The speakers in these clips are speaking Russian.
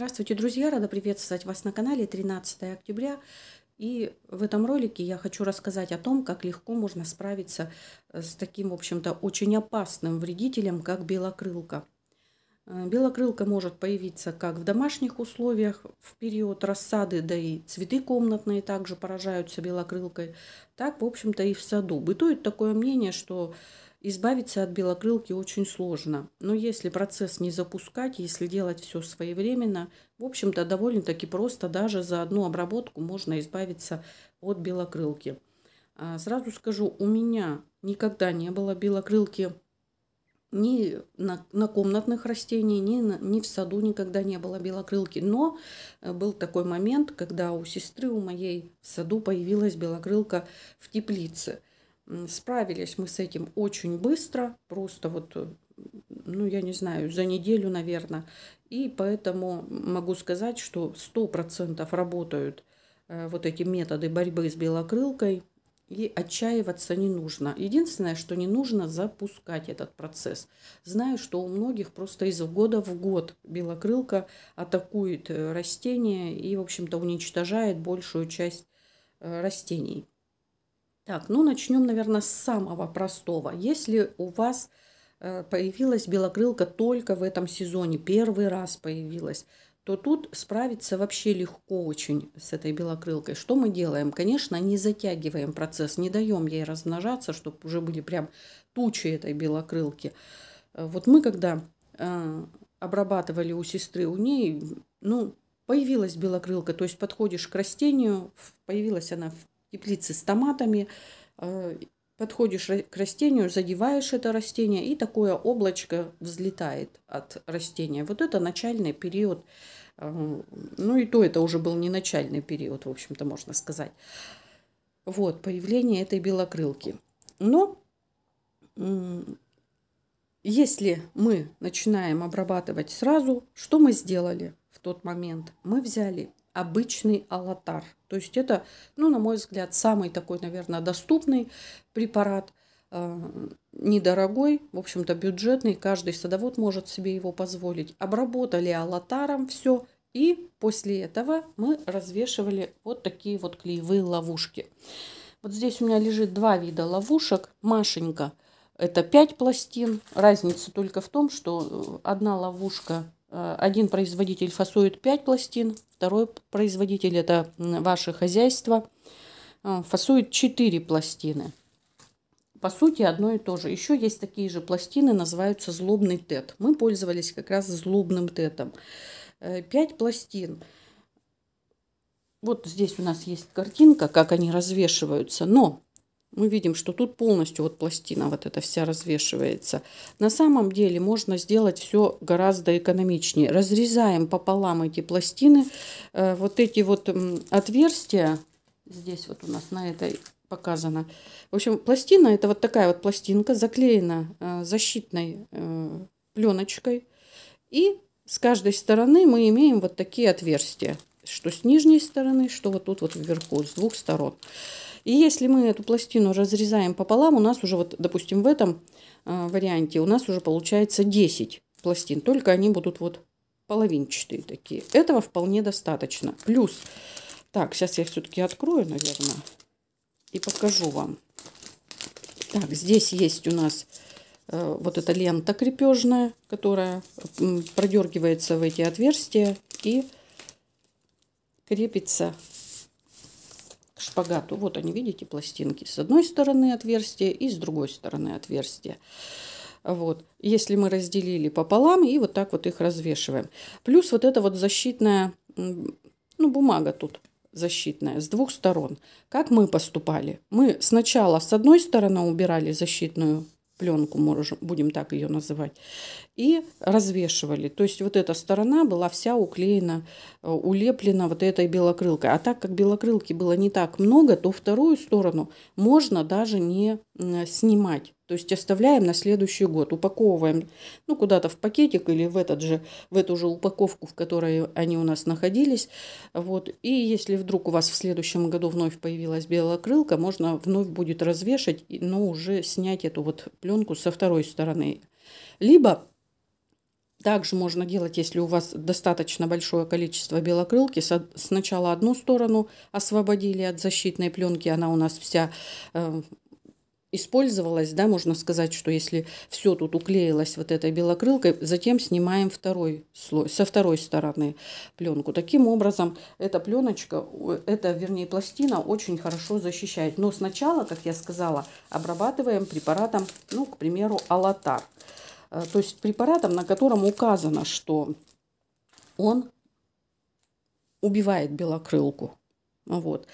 Здравствуйте, друзья! Рада приветствовать вас на канале 13 октября. И в этом ролике я хочу рассказать о том, как легко можно справиться с таким, в общем-то, очень опасным вредителем, как белокрылка. Э, белокрылка может появиться как в домашних условиях в период рассады, да и цветы комнатные также поражаются белокрылкой, так, в общем-то, и в саду. Бытует такое мнение, что Избавиться от белокрылки очень сложно, но если процесс не запускать, если делать все своевременно, в общем-то довольно-таки просто даже за одну обработку можно избавиться от белокрылки. А, сразу скажу, у меня никогда не было белокрылки ни на, на комнатных растениях, ни, ни в саду никогда не было белокрылки. Но э, был такой момент, когда у сестры, у моей в саду появилась белокрылка в теплице – Справились мы с этим очень быстро, просто вот, э, ну, я не знаю, за неделю, наверное. И поэтому могу сказать, что 100% работают э, вот эти методы борьбы с белокрылкой, и отчаиваться не нужно. Единственное, что не нужно запускать этот процесс. Знаю, что у многих просто из года в год белокрылка атакует э, растения и, в общем-то, уничтожает большую часть растений. Так, ну начнем, наверное, с самого простого. Если у вас э, появилась белокрылка только в этом сезоне, первый раз появилась, то тут справиться вообще легко очень с этой белокрылкой. Что мы делаем? Конечно, не затягиваем процесс, не даем ей размножаться, чтобы уже были прям тучи этой белокрылки. Э, вот мы когда э, обрабатывали у сестры, у ней, ну, появилась белокрылка, то есть подходишь к растению, появилась она в теплицы с томатами. Э, подходишь к растению, задеваешь это растение, и такое облачко взлетает от растения. Вот это начальный период. Э, ну и то это уже был не начальный период, в общем-то, можно сказать. Вот, появление этой белокрылки. Но если мы начинаем обрабатывать сразу, что мы сделали в тот момент? Мы взяли обычный алатар. То есть это, ну, на мой взгляд, самый такой, наверное, доступный препарат, э, недорогой, в общем-то, бюджетный. Каждый садовод может себе его позволить. Обработали алатаром все, и после этого мы развешивали вот такие вот клеевые ловушки. Вот здесь у меня лежит два вида ловушек. Машенька, это 5 пластин. Разница только в том, что э, одна ловушка Э, один производитель фасует 5 пластин, второй производитель, это ваше хозяйство, э, фасует 4 пластины. По сути, одно и то же. Еще есть такие же пластины, называются злобный тет. Мы пользовались как раз злобным тетом. 5 э, пластин. Вот здесь у нас есть картинка, как они развешиваются. Но мы видим, что тут полностью вот пластина вот эта вся развешивается. На самом деле можно сделать все гораздо экономичнее. Разрезаем пополам эти пластины. Э, вот эти вот отверстия, здесь вот у нас на этой показано. В общем, пластина, это вот такая вот пластинка, заклеена э, защитной э, пленочкой. И с каждой стороны мы имеем вот такие отверстия. Что с нижней стороны, что вот тут вот вверху, с двух сторон. И если мы эту пластину разрезаем пополам, у нас уже, вот, допустим, в этом э, варианте у нас уже получается 10 пластин. Только они будут вот половинчатые такие. Этого вполне достаточно. Плюс, так, сейчас я все-таки открою, наверное, и покажу вам. Так, здесь есть у нас э, вот эта лента крепежная, которая продергивается в эти отверстия и крепится шпагату. Вот они, видите, пластинки. С одной стороны отверстие и с другой стороны отверстие. Вот. Если мы разделили пополам и вот так вот их развешиваем. Плюс вот эта вот защитная, ну, бумага тут защитная с двух сторон. Как мы поступали? Мы сначала с одной стороны убирали защитную пленку, можем, будем так ее называть, и развешивали. То есть вот эта сторона была вся уклеена, э, улеплена вот этой белокрылкой. А так как белокрылки было не так много, то вторую сторону можно даже не снимать. То есть оставляем на следующий год, упаковываем ну, куда-то в пакетик или в, этот же, в эту же упаковку, в которой они у нас находились. Вот. И если вдруг у вас в следующем году вновь появилась белокрылка, можно вновь будет развешать, но уже снять эту вот пленку со второй стороны. Либо также можно делать, если у вас достаточно большое количество белокрылки. Сначала одну сторону освободили от защитной пленки, она у нас вся э, использовалась, да, можно сказать, что если все тут уклеилось вот этой белокрылкой, затем снимаем второй слой, со второй стороны пленку. Таким образом, эта пленочка, это, вернее, пластина очень хорошо защищает. Но сначала, как я сказала, обрабатываем препаратом, ну, к примеру, алатар. Э, то есть препаратом, на котором указано, что он убивает белокрылку. Вот.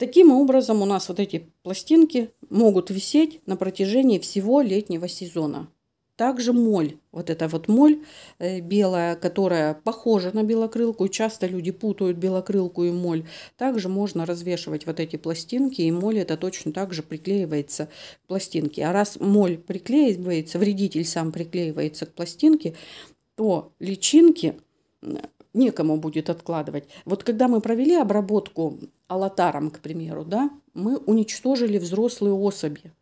Таким образом у нас вот эти пластинки могут висеть на протяжении всего летнего сезона. Также моль, вот эта вот моль э, белая, которая похожа на белокрылку, часто люди путают белокрылку и моль. Также можно развешивать вот эти пластинки, и моль это точно так же приклеивается к пластинке. А раз моль приклеивается, вредитель сам приклеивается к пластинке, то личинки некому будет откладывать. Вот когда мы провели обработку алатаром, к примеру, да, мы уничтожили взрослые особи.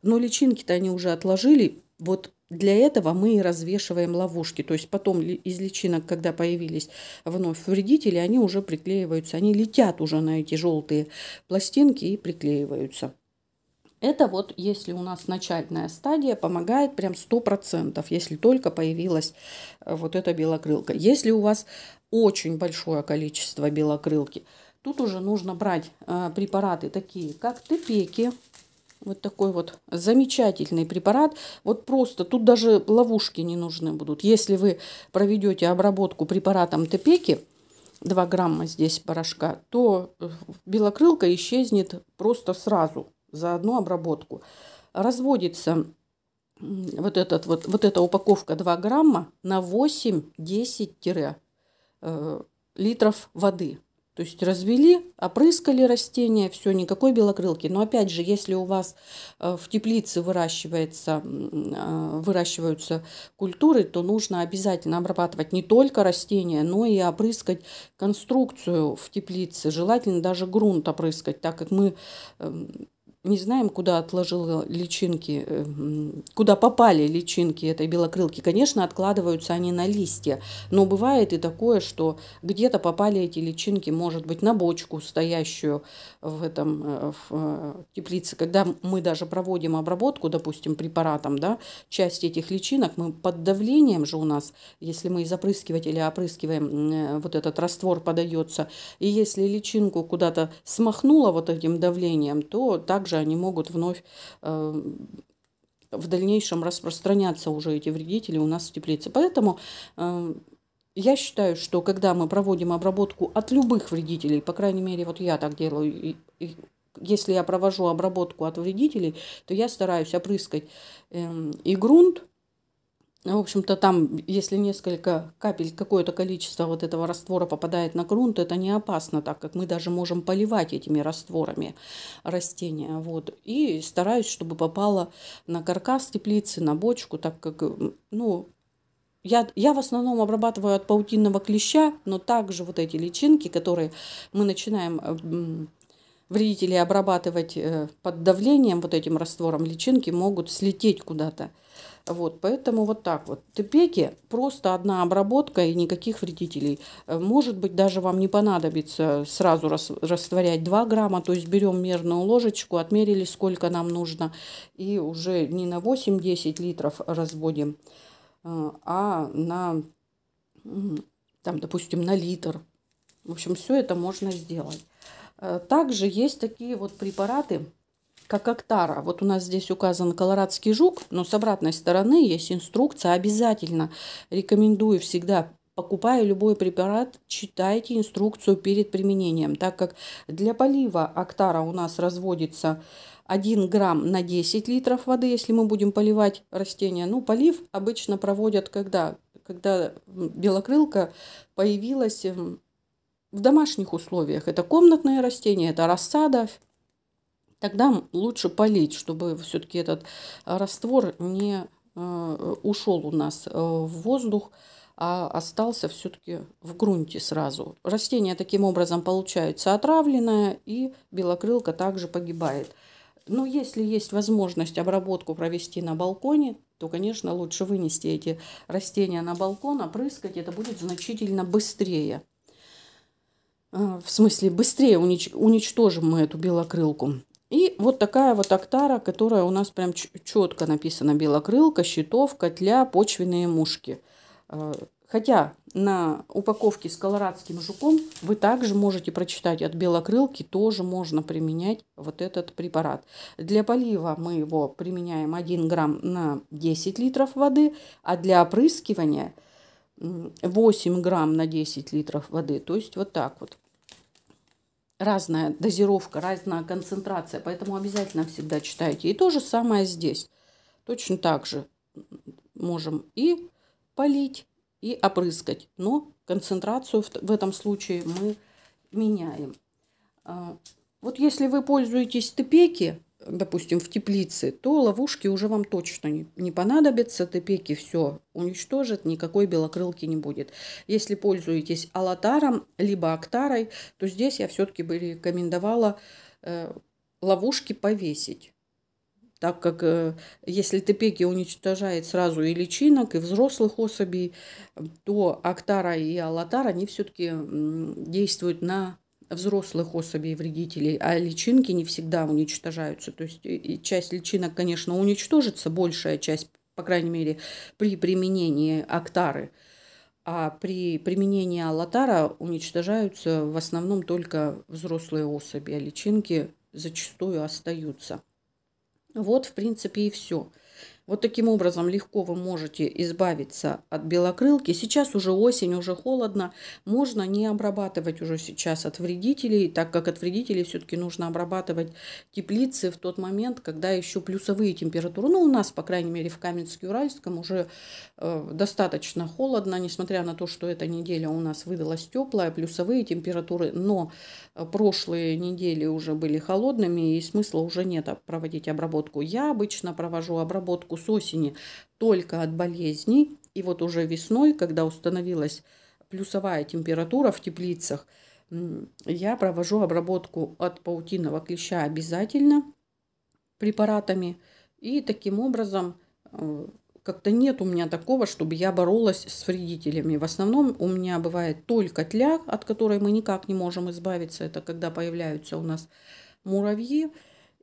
Но личинки-то они уже отложили. Вот для этого мы и развешиваем ловушки. То есть потом из личинок, когда появились вновь вредители, они уже приклеиваются. Они летят уже на эти желтые пластинки и приклеиваются. Это вот если у нас начальная стадия помогает прям 100%, если только появилась э, вот эта белокрылка. Если у вас очень большое количество белокрылки, Тут уже нужно брать э, препараты такие, как тепеки. Вот такой вот замечательный препарат. Вот просто, тут даже ловушки не нужны будут. Если вы проведете обработку препаратом тепеки, 2 грамма здесь порошка, то э, белокрылка исчезнет просто сразу за одну обработку. Разводится вот, этот, вот, вот эта упаковка 2 грамма на 8-10 э, литров воды. То есть развели, опрыскали растения, все, никакой белокрылки. Но опять же, если у вас э, в теплице выращивается, э, выращиваются культуры, то нужно обязательно обрабатывать не только растения, но и опрыскать конструкцию в теплице. Желательно даже грунт опрыскать, так как мы эм, не знаем, куда отложила личинки, эм, куда попали личинки этой белокрылки. Конечно, откладываются они на листья, но бывает и такое, что где-то попали эти личинки, может быть, на бочку, стоящую в этом э, в э, теплице. Когда мы даже проводим обработку, допустим, препаратом, да, часть этих личинок мы под давлением же у нас, если мы из опрыскивателя опрыскиваем, э, вот этот раствор подается, и если личинку куда-то смахнуло вот этим давлением, то также тоже они могут вновь э, в дальнейшем распространяться уже эти вредители у нас в теплице. Поэтому э, я считаю, что когда мы проводим обработку от любых вредителей, по крайней мере, вот я так делаю, и, и, если я провожу обработку от вредителей, то я стараюсь опрыскать э, и грунт, ну, в общем-то, там, если несколько капель, какое-то количество вот этого раствора попадает на грунт, это не опасно, так как мы даже можем поливать этими растворами растения. Вот. И стараюсь, чтобы попало на каркас теплицы, на бочку, так как, ну, я, я в основном обрабатываю от паутинного клеща, но также вот эти личинки, которые мы начинаем э, вредителей обрабатывать э, под давлением, вот этим раствором личинки могут слететь куда-то. Вот, поэтому вот так вот. Тепеки просто одна обработка и никаких вредителей. Э, может быть, даже вам не понадобится сразу рас, растворять 2 грамма, то есть берем мерную ложечку, отмерили, сколько нам нужно, и уже не на 8-10 литров разводим, э, а на, там, допустим, на литр. В общем, все это можно сделать. Э, также есть такие вот препараты, как актара. Вот у нас здесь указан колорадский жук, но с обратной стороны есть инструкция. Обязательно рекомендую всегда Покупая любой препарат, читайте инструкцию перед применением, так как для полива актара у нас разводится 1 грамм на 10 литров воды, если мы будем поливать растения. Ну, полив обычно проводят, когда, когда белокрылка появилась эм, в домашних условиях. Это комнатные растения, это рассада, Тогда лучше полить, чтобы все-таки этот э, раствор не э, ушел у нас э, в воздух, а остался все-таки в грунте сразу. Растение таким образом получается отравленное, и белокрылка также погибает. Но если есть возможность обработку провести на балконе, то, конечно, лучше вынести эти растения на балкон, опрыскать, а это будет значительно быстрее. В смысле, быстрее унич... уничтожим мы эту белокрылку. И вот такая вот октара, которая у нас прям четко написана белокрылка, щитовка, тля, почвенные мушки. Э, хотя на упаковке с колорадским жуком вы также можете прочитать от белокрылки, тоже можно применять вот этот препарат. Для полива мы его применяем 1 грамм на 10 литров воды, а для опрыскивания 8 грамм на 10 литров воды. То есть вот так вот разная дозировка, разная концентрация, поэтому обязательно всегда читайте. И то же самое здесь. Точно так же можем и полить, и опрыскать, но концентрацию в этом случае мы меняем. А, вот если вы пользуетесь тыпеки, допустим, в теплице, то ловушки уже вам точно не, не понадобятся, тепеки все уничтожат, никакой белокрылки не будет. Если пользуетесь алатаром, либо актарой, то здесь я все-таки бы рекомендовала э, ловушки повесить. Так как э, если тепеки уничтожает сразу и личинок, и взрослых особей, то актара и алатар, они все-таки действуют на взрослых особей вредителей, а личинки не всегда уничтожаются. То есть часть личинок, конечно, уничтожится, большая часть, по крайней мере, при применении актары. А при применении аллатара уничтожаются в основном только взрослые особи, а личинки зачастую остаются. Вот, в принципе, и все. Вот таким образом легко вы можете избавиться от белокрылки. Сейчас уже осень, уже холодно. Можно не обрабатывать уже сейчас от вредителей, так как от вредителей все-таки нужно обрабатывать теплицы в тот момент, когда еще плюсовые температуры. Ну, у нас, по крайней мере, в Каменске-Уральском уже э, достаточно холодно, несмотря на то, что эта неделя у нас выдалась теплая, плюсовые температуры, но э, прошлые недели уже были холодными, и смысла уже нет проводить обработку. Я обычно провожу обработку лечебку с осени только от болезней. И вот уже весной, когда установилась плюсовая температура в теплицах, я провожу обработку от паутинного клеща обязательно препаратами. И таким образом э, как-то нет у меня такого, чтобы я боролась с вредителями. В основном у меня бывает только тля, от которой мы никак не можем избавиться. Это когда появляются у нас муравьи.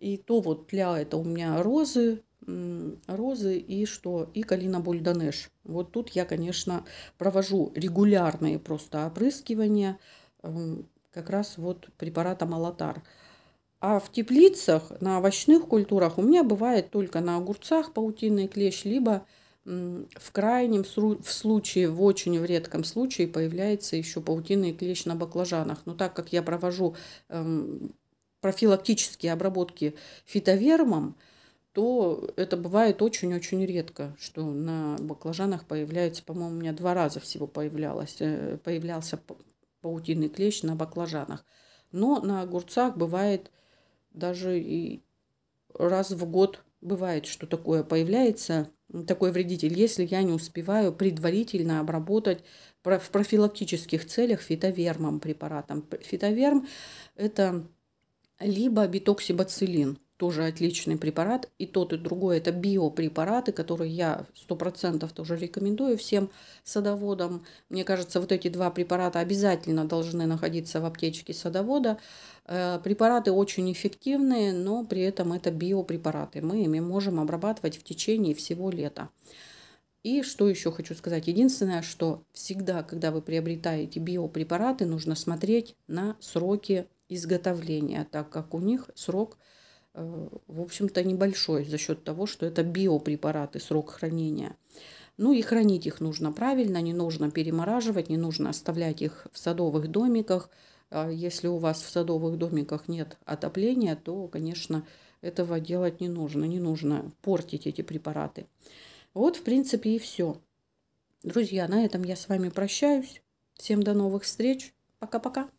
И то вот тля это у меня розы, розы и что? И калина бульданеш. Вот тут я, конечно, провожу регулярные просто опрыскивания эм, как раз вот препарата Алатар. А в теплицах, на овощных культурах у меня бывает только на огурцах паутинный клещ, либо в крайнем в случае, в очень редком случае появляется еще паутинный клещ на баклажанах. Но так как я провожу эм, профилактические обработки фитовермом, то это бывает очень-очень редко, что на баклажанах появляется, по-моему, у меня два раза всего появлялось, э, появлялся паутинный клещ на баклажанах. Но на огурцах бывает даже и раз в год бывает, что такое появляется, такой вредитель, если я не успеваю предварительно обработать в профилактических целях фитовермом препаратом. Фитоверм – это либо битоксибацилин – тоже отличный препарат. И тот, и другой это биопрепараты, которые я 100% тоже рекомендую всем садоводам. Мне кажется, вот эти два препарата обязательно должны находиться в аптечке садовода. Э, препараты очень эффективные, но при этом это биопрепараты. Мы ими можем обрабатывать в течение всего лета. И что еще хочу сказать? Единственное, что всегда, когда вы приобретаете биопрепараты, нужно смотреть на сроки изготовления, так как у них срок Э, в общем-то, небольшой за счет того, что это биопрепараты, срок хранения. Ну и хранить их нужно правильно, не нужно перемораживать, не нужно оставлять их в садовых домиках. А если у вас в садовых домиках нет отопления, то, конечно, этого делать не нужно, не нужно портить эти препараты. Вот, в принципе, и все. Друзья, на этом я с вами прощаюсь. Всем до новых встреч. Пока-пока.